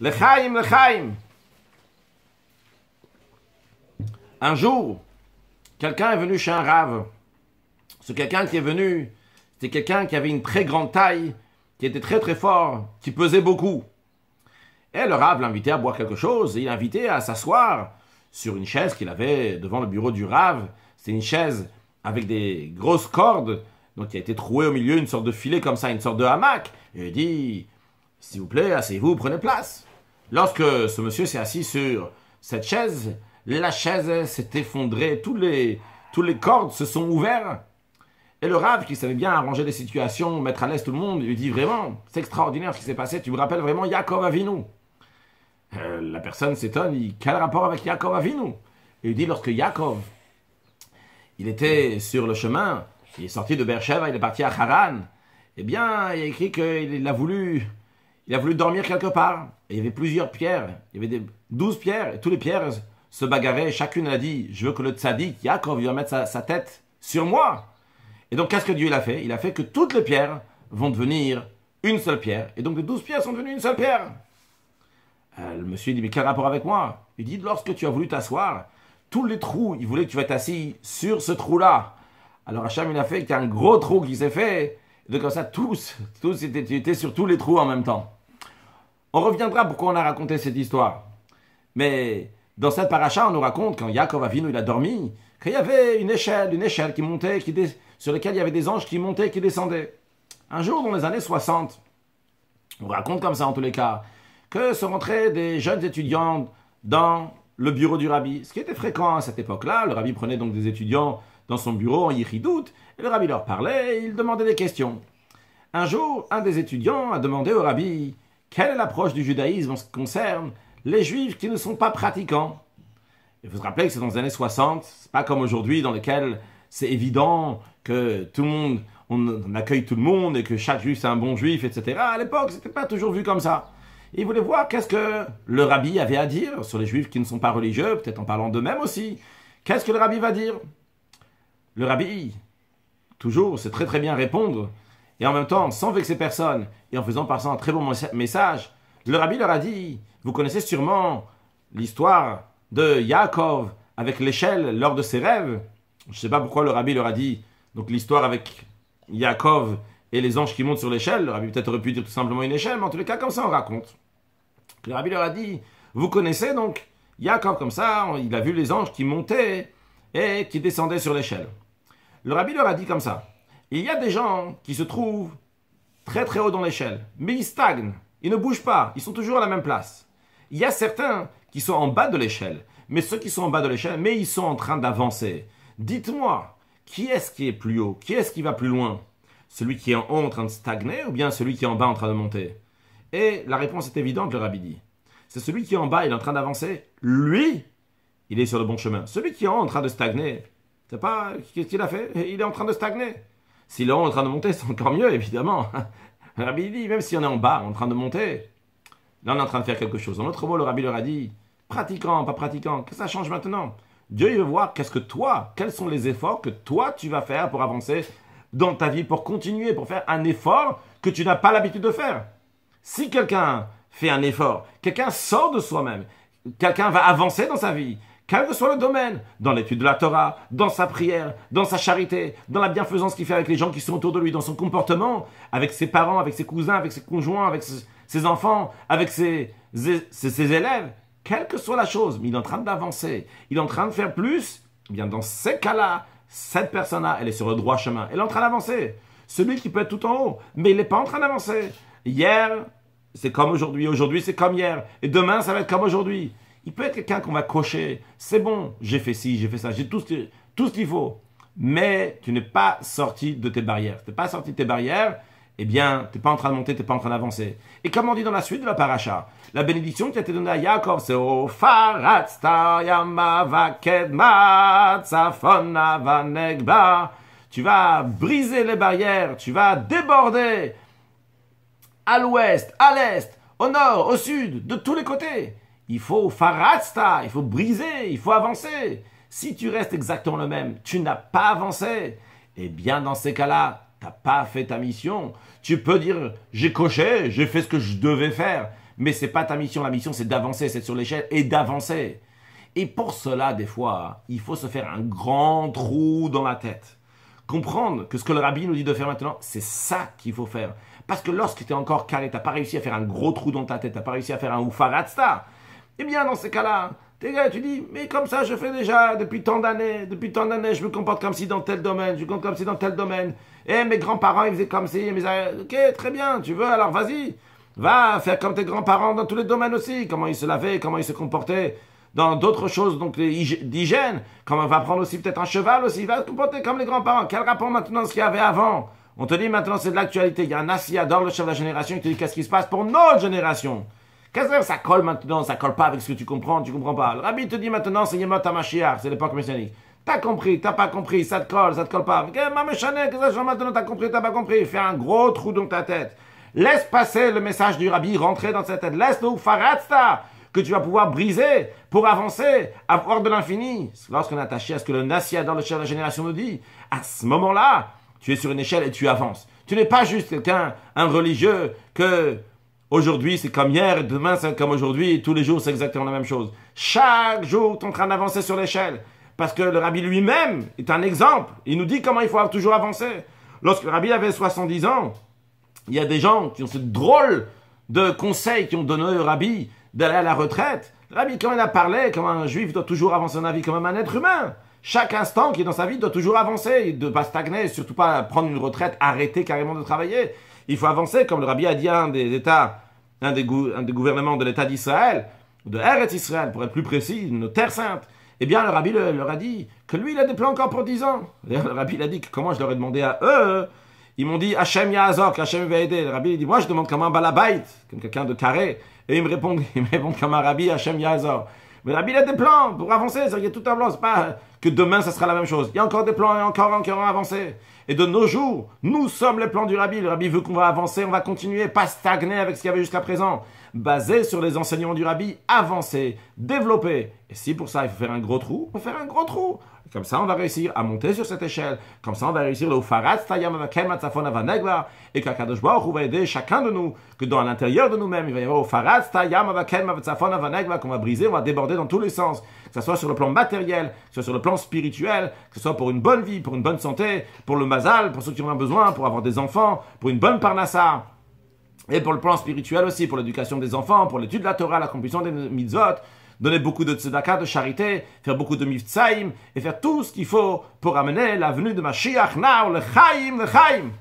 Le le Chaim Un jour, quelqu'un est venu chez un rave. Ce quelqu'un qui est venu, c'était quelqu'un qui avait une très grande taille, qui était très très fort, qui pesait beaucoup. Et le rave l'invitait à boire quelque chose, et il l'invitait à s'asseoir sur une chaise qu'il avait devant le bureau du rave. C'était une chaise avec des grosses cordes, donc il a été troué au milieu une sorte de filet comme ça, une sorte de hamac. Et il dit, s'il vous plaît, asseyez-vous, prenez place. Lorsque ce monsieur s'est assis sur cette chaise, la chaise s'est effondrée, tous les, tous les cordes se sont ouvertes. Et le rave, qui savait bien arranger les situations, mettre à l'aise tout le monde, lui dit vraiment, c'est extraordinaire ce qui s'est passé, tu me rappelles vraiment Yaakov Avinu. Euh, la personne s'étonne, il quel rapport avec Yaakov Avinu Il lui dit, lorsque Yaakov, il était sur le chemin, il est sorti de Beersheba, il est parti à Haran, eh bien, il a écrit qu'il a voulu il a voulu dormir quelque part. Et il y avait plusieurs pierres. Il y avait des, 12 pierres. Et toutes les pierres se bagarraient. Chacune a dit Je veux que le tzaddik, Yaakov, vienne mettre sa, sa, tête sur moi. Et donc, qu'est-ce que Dieu il a fait Il a fait que toutes les pierres vont devenir une seule pierre. Et donc, les douze pierres sont devenues une seule pierre. Euh, le monsieur dit Mais quel rapport avec moi Il dit Lorsque tu as voulu t'asseoir, tous les trous, il voulait que tu vas assis sur ce trou-là. Alors, Hacham, il a fait qu'il y a un gros trou qui s'est fait. Et donc, comme ça, tous, tous, étaient sur tous les trous en même temps. On reviendra pourquoi on a raconté cette histoire. Mais dans cette paracha, on nous raconte quand Yaakov Avinu il a dormi, qu'il y avait une échelle, une échelle qui montait, sur laquelle il y avait des anges qui montaient, et qui descendaient. Un jour, dans les années 60, on raconte comme ça en tous les cas, que se rentraient des jeunes étudiantes dans le bureau du rabbi. Ce qui était fréquent à cette époque-là, le rabbi prenait donc des étudiants dans son bureau en yichidout, et le rabbi leur parlait, et il demandait des questions. Un jour, un des étudiants a demandé au rabbi quelle est l'approche du judaïsme en ce qui concerne les juifs qui ne sont pas pratiquants Il faut se rappeler que c'est dans les années 60, c'est pas comme aujourd'hui dans lequel c'est évident que tout le monde, on accueille tout le monde et que chaque juif c'est un bon juif, etc. À l'époque, c'était pas toujours vu comme ça. Il voulait voir qu'est-ce que le rabbi avait à dire sur les juifs qui ne sont pas religieux, peut-être en parlant d'eux-mêmes aussi. Qu'est-ce que le rabbi va dire Le rabbi, toujours, c'est très très bien répondre et en même temps sans vexer personne et en faisant par un très bon message, le rabbi leur a dit, vous connaissez sûrement l'histoire de Yaakov avec l'échelle lors de ses rêves. Je ne sais pas pourquoi le rabbi leur a dit, donc l'histoire avec Yaakov et les anges qui montent sur l'échelle, le rabbi peut-être aurait pu dire tout simplement une échelle, mais en tous les cas comme ça on raconte. Le rabbi leur a dit, vous connaissez donc Yaakov comme ça, il a vu les anges qui montaient et qui descendaient sur l'échelle. Le rabbi leur a dit comme ça, il y a des gens qui se trouvent très très haut dans l'échelle, mais ils stagnent, ils ne bougent pas, ils sont toujours à la même place. Il y a certains qui sont en bas de l'échelle, mais ceux qui sont en bas de l'échelle, mais ils sont en train d'avancer. Dites-moi, qui est-ce qui est plus haut Qui est-ce qui va plus loin Celui qui est en haut en train de stagner ou bien celui qui est en bas en train de monter Et la réponse est évidente, le rabbi dit. C'est celui qui est en bas, il est en train d'avancer. Lui, il est sur le bon chemin. Celui qui est en haut en train de stagner, c'est pas qu'est-ce qu'il a fait Il est en train de stagner. Si l'on est en train de monter, c'est encore mieux, évidemment. Le rabbi dit, même si on est en bas, en train de monter, là on est en train de faire quelque chose. En autre mot, le rabbi leur a dit, pratiquant, pas pratiquant, que ça change maintenant. Dieu il veut voir qu'est-ce que toi, quels sont les efforts que toi tu vas faire pour avancer dans ta vie, pour continuer, pour faire un effort que tu n'as pas l'habitude de faire. Si quelqu'un fait un effort, quelqu'un sort de soi-même, quelqu'un va avancer dans sa vie, quel que soit le domaine, dans l'étude de la Torah, dans sa prière, dans sa charité, dans la bienfaisance qu'il fait avec les gens qui sont autour de lui, dans son comportement, avec ses parents, avec ses cousins, avec ses conjoints, avec ses, enfants, avec ses, élèves, quelle que soit la chose, mais il est en train d'avancer, il est en train de faire plus, eh bien dans ces cas-là, cette personne-là, elle est sur le droit chemin, elle est en train d'avancer. Celui qui peut être tout en haut, mais il n'est pas en train d'avancer. Hier, c'est comme aujourd'hui, aujourd'hui c'est comme hier, et demain ça va être comme aujourd'hui. Il peut être quelqu'un qu'on va cocher. C'est bon, j'ai fait ci, j'ai fait ça, j'ai tout ce, qu'il faut. Mais tu n'es pas sorti de tes barrières. Tu n'es pas sorti de tes barrières, eh bien, tu n'es pas en train de monter, tu n'es pas en train d'avancer. Et comme on dit dans la suite de la paracha, la bénédiction qui a été donnée à Yaakov, c'est Vanegba. Tu vas briser les barrières, tu vas déborder à l'ouest, à l'est, au nord, au sud, de tous les côtés. Il faut faradsta, il faut briser, il faut avancer. Si tu restes exactement le même, tu n'as pas avancé. et eh bien, dans ces cas-là, tu n'as pas fait ta mission. Tu peux dire, j'ai coché, j'ai fait ce que je devais faire. Mais ce n'est pas ta mission. La mission, c'est d'avancer, c'est sur l'échelle et d'avancer. Et pour cela, des fois, il faut se faire un grand trou dans la tête. Comprendre que ce que le rabbi nous dit de faire maintenant, c'est ça qu'il faut faire. Parce que lorsque tu es encore carré, tu n'as pas réussi à faire un gros trou dans ta tête, tu n'as pas réussi à faire un faradsta. Eh bien, dans ces cas-là, tu dis, mais comme ça, je fais déjà depuis tant d'années, depuis tant d'années, je me comporte comme si dans tel domaine, je me comporte comme si dans tel domaine. Et eh, mes grands-parents, ils faisaient comme si, euh, ok, très bien, tu veux, alors vas-y, va faire comme tes grands-parents dans tous les domaines aussi, comment ils se lavaient, comment ils se comportaient dans d'autres choses, donc d'hygiène, comment on va prendre aussi peut-être un cheval aussi, va se comporter comme les grands-parents. Quel rapport maintenant ce qu'il y avait avant On te dit maintenant c'est de l'actualité. Il y a un assis adore le chef de la génération il te dit qu'est-ce qui se passe pour notre génération que ça colle maintenant, ça colle pas avec ce que tu comprends, tu comprends pas. Le rabbi te dit maintenant, c'est ma c'est l'époque messianique. T'as compris, t'as pas compris, ça te colle, ça te colle pas. que ça Maintenant t'as compris, t'as pas compris. Fais un gros trou dans ta tête. Laisse passer le message du rabbi, rentrer dans sa tête. Laisse le faratsta que tu vas pouvoir briser pour avancer, avoir de l'infini. Lorsqu'on est attaché à ce que le Nassia dans le chef de la génération nous dit, à ce moment-là, tu es sur une échelle et tu avances. Tu n'es pas juste quelqu'un, un religieux que Aujourd'hui, c'est comme hier, et demain, c'est comme aujourd'hui, tous les jours, c'est exactement la même chose. Chaque jour, tu es en train d'avancer sur l'échelle. Parce que le rabbi lui-même est un exemple. Il nous dit comment il faut toujours avancer. Lorsque le rabbi avait 70 ans, il y a des gens qui ont ce drôle de conseil qui ont donné au rabbi d'aller à la retraite. Le rabbi, quand il a parlé, comment un juif doit toujours avancer dans la vie, comme un être humain. Chaque instant qui est dans sa vie doit toujours avancer, Il ne doit pas stagner, surtout pas prendre une retraite, arrêter carrément de travailler. Il faut avancer, comme le rabbi a dit un des États un des, gouvernements de l'État d'Israël, de Eretz Israël pour être plus précis, une terre sainte, eh bien le rabbi leur a dit que lui il a des plans encore pour 10 ans. D'ailleurs le rabbi il a dit que comment je leur ai demandé à eux, ils m'ont dit Hachem que Hachem va aider. Le rabbi il dit moi je demande comme un balabait, comme quelqu'un de carré. Et ils me répondent il me comme un rabbi Hachem yahazor. Mais la Bible a des plans pour avancer. Il y a tout un plan. C'est pas que demain, ça sera la même chose. Il y a encore des plans, et y encore, encore à avancer. Et de nos jours, nous sommes les plans du Rabbi. Le Rabbi veut qu'on va avancer, on va continuer, pas stagner avec ce qu'il y avait jusqu'à présent basé sur les enseignements du rabbi, avancer, développer. Et si pour ça il faut faire un gros trou, on faire un gros trou. Comme ça, on va réussir à monter sur cette échelle. Comme ça, on va réussir le Ufarat Vanegla. Et qu'Akadosh Baruch va aider chacun de nous, que dans l'intérieur de nous-mêmes, il va y avoir Stayam qu'on va briser, on va déborder dans tous les sens. Que ce soit sur le plan matériel, que ce soit sur le plan spirituel, que ce soit pour une bonne vie, pour une bonne santé, pour le mazal, pour ceux qui en ont besoin, pour avoir des enfants, pour une bonne parnassa. Et pour le plan spirituel aussi, pour l'éducation des enfants, pour l'étude de la Torah, la composition des mitzvot, donner beaucoup de tzedakah, de charité, faire beaucoup de mitzvahim, et faire tout ce qu'il faut pour amener la venue de Mashiach, now, le chaim, le chaim.